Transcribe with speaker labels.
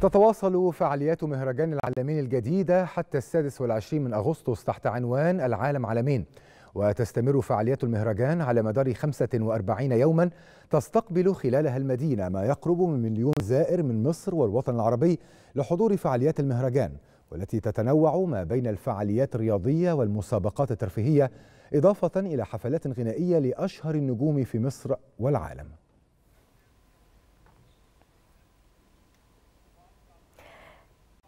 Speaker 1: تتواصل فعاليات مهرجان العلمين الجديدة حتى السادس والعشرين من أغسطس تحت عنوان العالم عالمين وتستمر فعاليات المهرجان على مدار 45 يوما تستقبل خلالها المدينة ما يقرب من مليون زائر من مصر والوطن العربي لحضور فعاليات المهرجان والتي تتنوع ما بين الفعاليات الرياضية والمسابقات الترفيهية إضافة إلى حفلات غنائية لأشهر النجوم في مصر والعالم